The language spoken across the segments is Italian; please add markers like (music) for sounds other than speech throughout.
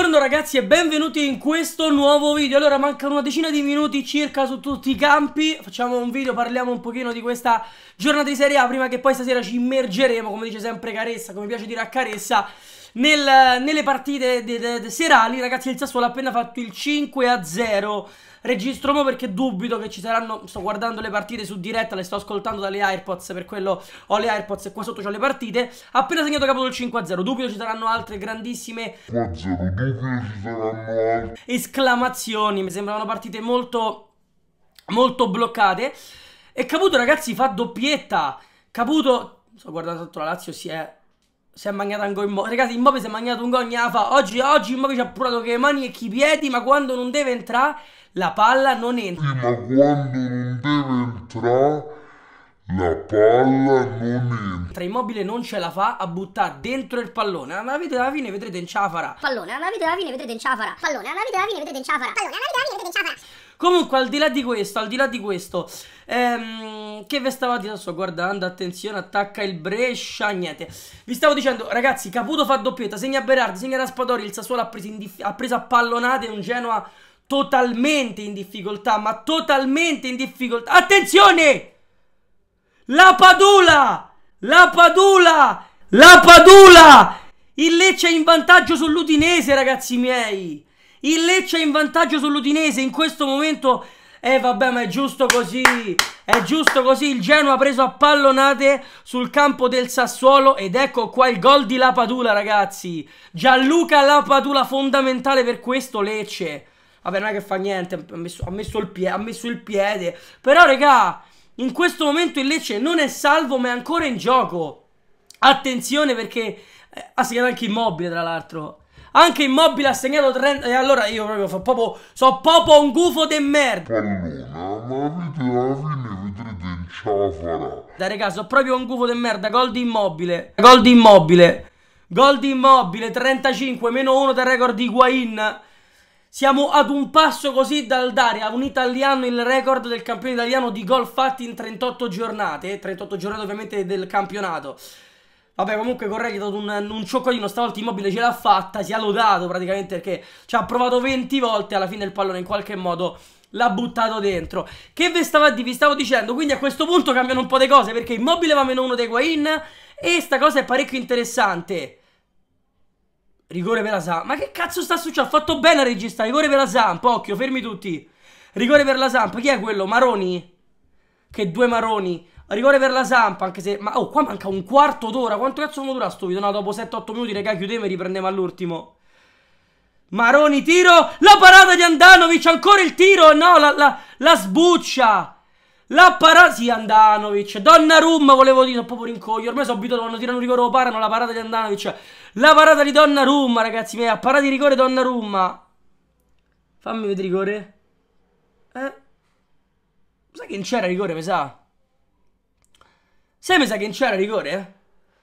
Buongiorno ragazzi e benvenuti in questo nuovo video Allora mancano una decina di minuti circa su tutti i campi Facciamo un video, parliamo un pochino di questa giornata di Serie A Prima che poi stasera ci immergeremo, come dice sempre Caressa, come piace dire a Caressa nel, Nelle partite de, de, de serali Ragazzi il Sassuolo ha appena fatto il 5-0 registro mo perché dubito che ci saranno, sto guardando le partite su diretta, le sto ascoltando dalle AirPods, per quello ho le AirPods e qua sotto ho le partite, appena segnato capo del 5-0, dubito ci saranno altre grandissime 4-0, dubito ci saranno altre esclamazioni, mi sembravano partite molto, molto bloccate, e Caputo ragazzi fa doppietta, Caputo, sto guardando sotto la Lazio, si è si è mangiato anche Immobile. Ragazzi, il Immobile si è mangiato un gol fa. Oggi, oggi il Immobile ci ha purato che le mani e chi piedi, ma quando non deve entrare, la palla non entra. Ma quando non deve entrare... La palla non entra. Tra Immobile non ce la fa a buttare dentro il pallone. Alla vita alla fine vedrete in ciafara. Pallone, alla vita alla fine vedrete in ciafara. Pallone, alla vita alla fine vedrete in ciafara. Pallone, alla vita alla fine vedrete in ciafara. Comunque, al di là di questo, al di là di questo, ehm, che ve stavo dicendo? Sto guardando, attenzione, attacca il Brescia, niente. Vi stavo dicendo, ragazzi, Caputo fa doppietta, segna Berardi, segna Raspadori, il Sassuolo ha preso, ha preso a pallonate un Genoa totalmente in difficoltà, ma totalmente in difficoltà. Attenzione! La Padula! La Padula! La Padula! Il Lecce è in vantaggio sull'Udinese, ragazzi miei! Il Lecce è in vantaggio sull'Udinese in questo momento. eh, vabbè, ma è giusto così. È giusto così. Il Genoa ha preso a pallonate sul campo del Sassuolo. Ed ecco qua il gol di Lapadula, ragazzi. Gianluca Lapadula, fondamentale per questo Lecce. Vabbè, non è che fa niente. Ha messo, ha messo, il, pie ha messo il piede. Però, regà, in questo momento il Lecce non è salvo, ma è ancora in gioco. Attenzione perché. Eh, ha segnato anche immobile, tra l'altro. Anche Immobile ha segnato 30. E allora io proprio, so proprio, so proprio un gufo de merda. Allora, ma avete la fine vedrete in ciafara. Dai, raga, so proprio un gufo de merda. Gol di Immobile. Gol di Immobile. Gol di Immobile, 35, meno 1 del record di Higuain Siamo ad un passo così dal dare a un italiano il record del campione italiano di gol fatti in 38 giornate. 38 giornate ovviamente del campionato. Vabbè, comunque Correa gli ha dato un, un cioccolino, stavolta Immobile ce l'ha fatta, si è lodato praticamente perché ci ha provato 20 volte, alla fine il pallone in qualche modo l'ha buttato dentro. Che vi stavo, vi stavo dicendo? Quindi a questo punto cambiano un po' le cose perché Immobile va meno uno dei Guain e sta cosa è parecchio interessante. Rigore per la Samp. Ma che cazzo sta succedendo? Ha fatto bene a registrare. Rigore per la Samp. Occhio, fermi tutti. Rigore per la Samp. Chi è quello? Maroni? Che due Maroni. Rigore per la Samp, anche se... Ma oh, qua manca un quarto d'ora. Quanto cazzo non dura sto video? No, dopo 7-8 minuti, raga, chiudevo e riprendiamo all'ultimo. Maroni, tiro. La parata di Andanovic, ancora il tiro. No, la, la, la sbuccia. La parata... Sì, Andanovic. Donnarumma, volevo dire, sono proprio rincoglio. Ormai sono abituato quando tirano rigore o parano la parata di Andanovic. La parata di Donnarumma, ragazzi miei. Parata di rigore Donnarumma. Fammi vedere rigore. Eh? Sai che non c'era rigore, mi sa. Sai mi sa che non c'era rigore? Eh?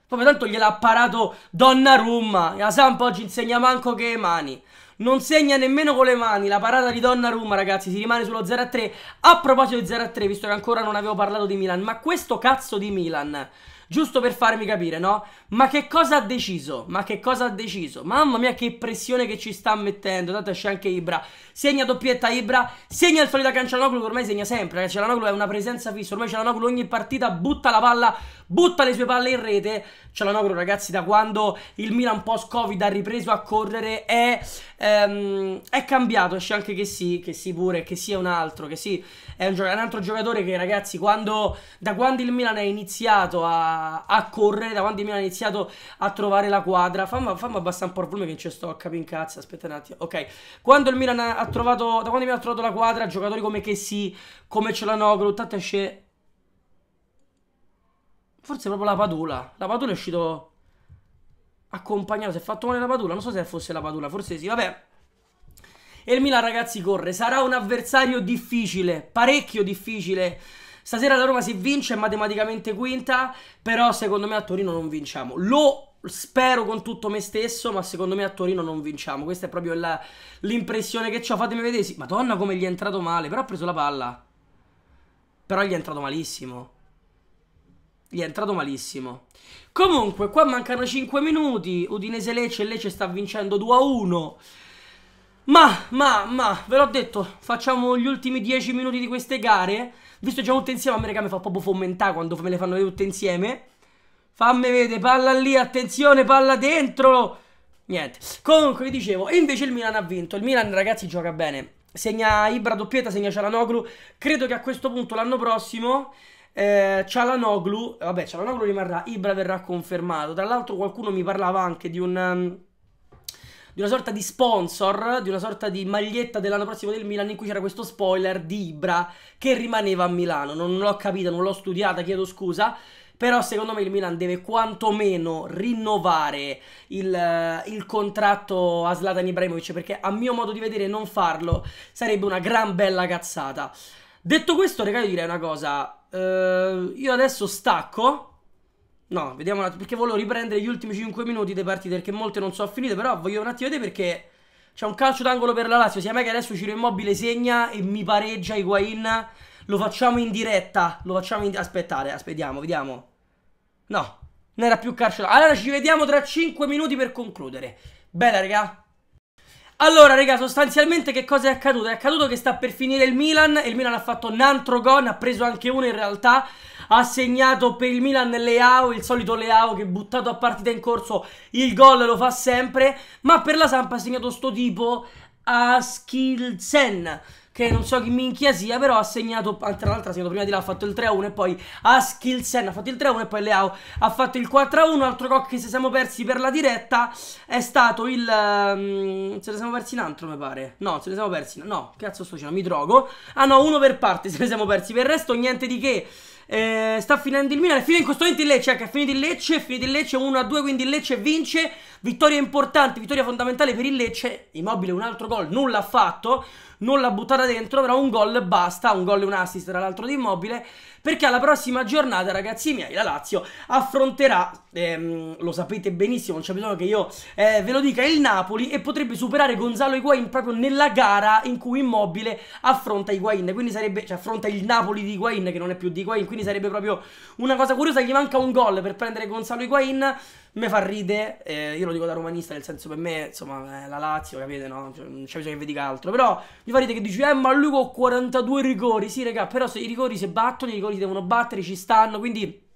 Proprio tanto gliel'ha parato Donnarumma. La Sampa oggi insegna manco che mani. Non segna nemmeno con le mani la parata di Donnarumma, ragazzi. Si rimane sullo 0-3. A proposito di 0-3, visto che ancora non avevo parlato di Milan, ma questo cazzo di Milan giusto per farmi capire, no? Ma che cosa ha deciso? Ma che cosa ha deciso? Mamma mia che pressione che ci sta mettendo, tanto c'è anche Ibra, segna doppietta Ibra, segna il solito Cancianoglu che ormai segna sempre, eh, Cancianoglu è una presenza fissa, ormai Cancianoglu ogni partita butta la palla, butta le sue palle in rete, Cancianoglu ragazzi da quando il Milan post-Covid ha ripreso a correre è, ehm, è cambiato, c'è anche che sì, che sì pure, che sì è un altro, che sì è un, un altro giocatore che ragazzi quando, da quando il Milan è iniziato a a, correre da quando Milan ha iniziato a trovare la quadra. Fammi, fammi abbassare un po' il volume che ci sto a capire in cazzo. Aspetta un attimo. Ok, quando il Milan ha trovato, da quando il Milan ha trovato la quadra, giocatori come che sì, come ce l'hanno, tanto esce. Forse proprio la Padula. La Padula è uscito accompagnato. Si è fatto male la Padula. Non so se fosse la Padula, forse sì. Vabbè. E il Milan, ragazzi, corre. Sarà un avversario difficile, parecchio difficile Stasera la Roma si vince, è matematicamente quinta, però secondo me a Torino non vinciamo. Lo spero con tutto me stesso, ma secondo me a Torino non vinciamo. Questa è proprio l'impressione che ho. Fatemi vedere. Sì, Madonna come gli è entrato male, però ha preso la palla. Però gli è entrato malissimo. Gli è entrato malissimo. Comunque, qua mancano 5 minuti. Udinese Lecce, e Lecce sta vincendo 2 a 1. Ma, ma, ma, ve l'ho detto, facciamo gli ultimi 10 minuti di queste gare. Visto già tutte insieme, a me raga mi fa proprio fomentare quando me le fanno vedere tutte insieme. Fammi vedere, palla lì, attenzione, palla dentro. Niente. Comunque, vi dicevo, e invece il Milan ha vinto. Il Milan, ragazzi, gioca bene. Segna Ibra doppietta, segna Cialanoglu. Credo che a questo punto l'anno prossimo... Eh, Cialanoglu, vabbè, Cialanoglu rimarrà, Ibra verrà confermato. Tra l'altro qualcuno mi parlava anche di un... Um, di una sorta di sponsor, di una sorta di maglietta dell'anno prossimo del Milan in cui c'era questo spoiler di Ibra che rimaneva a Milano. Non l'ho capita, non l'ho studiata, chiedo scusa. Però secondo me il Milan deve quantomeno rinnovare il, eh, il contratto a Zlatan Ibrahimovic perché a mio modo di vedere non farlo sarebbe una gran bella cazzata. Detto questo, ragazzi, io direi una cosa. Uh, io adesso stacco No, vediamo un attimo, perché volevo riprendere gli ultimi 5 minuti delle partite, perché molte non sono finite, però voglio un attimo vedere perché c'è un calcio d'angolo per la Lazio, sia me che adesso Ciro Immobile segna e mi pareggia Higuain, lo facciamo in diretta, lo facciamo in aspettate, aspettiamo, vediamo. No, non era più calcio. Allora ci vediamo tra 5 minuti per concludere. Bella, raga. Allora, raga, sostanzialmente che cosa è accaduto? È accaduto che sta per finire il Milan e il Milan ha fatto un altro gol, ha preso anche uno in realtà. Ha segnato per il Milan Leao, il solito Leao che buttato a partita in corso il gol lo fa sempre. Ma per la Sampa ha segnato sto tipo a Skilsen che non so chi minchia sia, però ha segnato, ah, tra l'altro ha segnato prima di là, ha fatto il 3-1 e poi a Skilsen ha fatto il 3-1 e poi Leao ha fatto il 4-1, altro gol che se siamo persi per la diretta è stato il... Um, se ne siamo persi in altro mi pare, no, se ne siamo persi, no, cazzo sto dicendo, mi drogo, ah no, uno per parte (laughs) se ne siamo persi, per il resto niente di che eh, sta finendo il Milan, è finito in questo momento il Lecce, anche è finito il Lecce, è finito il Lecce 1-2, quindi il Lecce vince, vittoria importante, vittoria fondamentale per il Lecce, Immobile un altro gol, nulla ha fatto, non l'ha buttata dentro, però un gol basta, un gol e un assist tra l'altro di Immobile, perché alla prossima giornata, ragazzi miei, la Lazio affronterà, ehm, lo sapete benissimo, non c'è bisogno che io eh, ve lo dica, il Napoli e potrebbe superare Gonzalo Higuain proprio nella gara in cui Immobile affronta Higuain, quindi sarebbe, cioè affronta il Napoli di Higuain che non è più di Higuain, quindi sarebbe proprio una cosa curiosa, gli manca un gol per prendere Gonzalo Higuain me fa ridere, eh, io lo dico da romanista, nel senso per me, insomma, eh, la Lazio, capite, no? Cioè, non c'è bisogno che vedi che altro, però mi fa ridere che dici, eh, ma lui con 42 rigori, sì, raga, però se i rigori si battono, i rigori si devono battere, ci stanno, quindi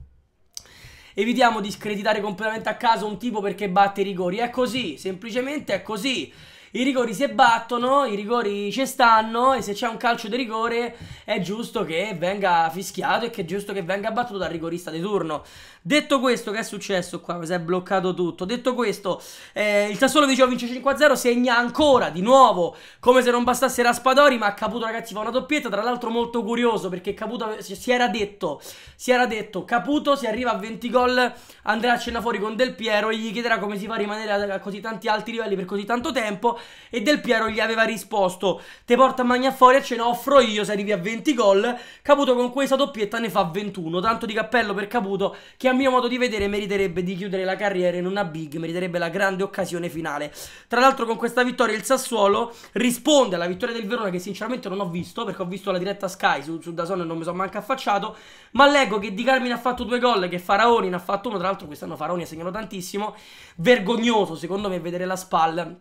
evitiamo di screditare completamente a caso un tipo perché batte i rigori, è così, semplicemente è così. I rigori si battono, i rigori ci stanno e se c'è un calcio di rigore è giusto che venga fischiato e che è giusto che venga battuto dal rigorista di turno. Detto questo, che è successo qua? Si è bloccato tutto. Detto questo, eh, il Sassuolo dicevo vince 5-0, segna ancora di nuovo come se non bastasse Raspadori, ma Caputo ragazzi fa una doppietta, tra l'altro molto curioso perché Caputo si era detto, si era detto, Caputo si arriva a 20 gol, andrà a cena fuori con Del Piero e gli chiederà come si fa a rimanere a così tanti alti livelli per così tanto tempo e Del Piero gli aveva risposto te porta a magna fuori e ce ne offro io se arrivi a 20 gol Caputo con questa doppietta ne fa 21 tanto di cappello per Caputo che a mio modo di vedere meriterebbe di chiudere la carriera in una big meriterebbe la grande occasione finale tra l'altro con questa vittoria il Sassuolo risponde alla vittoria del Verona che sinceramente non ho visto perché ho visto la diretta Sky su, su Dazon e non mi sono manca affacciato ma leggo che Di Carmine ha fatto due gol che Faraoni ne ha fatto uno tra l'altro quest'anno Faraoni ha segnato tantissimo vergognoso secondo me vedere la SPAL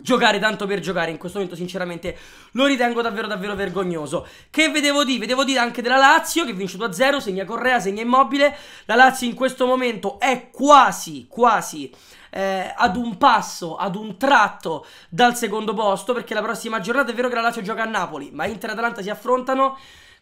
Giocare tanto per giocare in questo momento sinceramente lo ritengo davvero davvero vergognoso Che vedevo di? Vedevo di anche della Lazio che vince 2-0, segna Correa, segna Immobile La Lazio in questo momento è quasi, quasi eh, ad un passo, ad un tratto dal secondo posto Perché la prossima giornata è vero che la Lazio gioca a Napoli Ma Inter e Atalanta si affrontano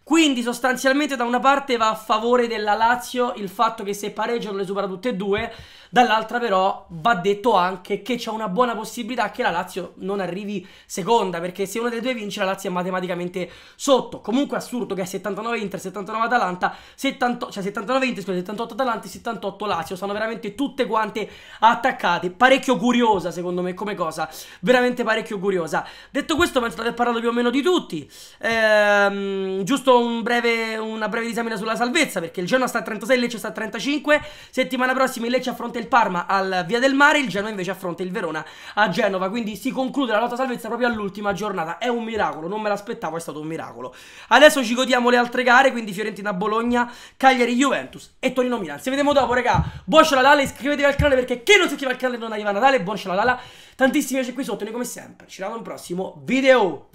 quindi sostanzialmente da una parte va a favore della Lazio il fatto che se pareggiano le supera tutte e due, dall'altra però va detto anche che c'è una buona possibilità che la Lazio non arrivi seconda, perché se una delle due vince la Lazio è matematicamente sotto. Comunque assurdo che è 79 Inter, 79 Atalanta, 70, cioè 79 Inter, scusa, 78 Atalanta e 78 Lazio, sono veramente tutte quante attaccate. Parecchio curiosa secondo me come cosa, veramente parecchio curiosa. Detto questo penso di aver parlato più o meno di tutti, ehm, giusto un breve, una breve disamina sulla salvezza perché il Genoa sta a 36, il Lecce sta a 35. Settimana prossima il Lecce affronta il Parma al Via del Mare, il Genoa invece affronta il Verona a Genova. Quindi si conclude la lotta salvezza proprio all'ultima giornata. È un miracolo, non me l'aspettavo, è stato un miracolo. Adesso ci godiamo le altre gare, quindi Fiorentina-Bologna, Cagliari-Juventus e Torino-Milan. Ci vediamo dopo, raga. Buon la Shalalala, iscrivetevi al canale perché chi non si iscrive al canale non arriva a Natale. Buon la Shalalala. Tantissimi piace qui sotto, noi come sempre. Ci vediamo al prossimo video.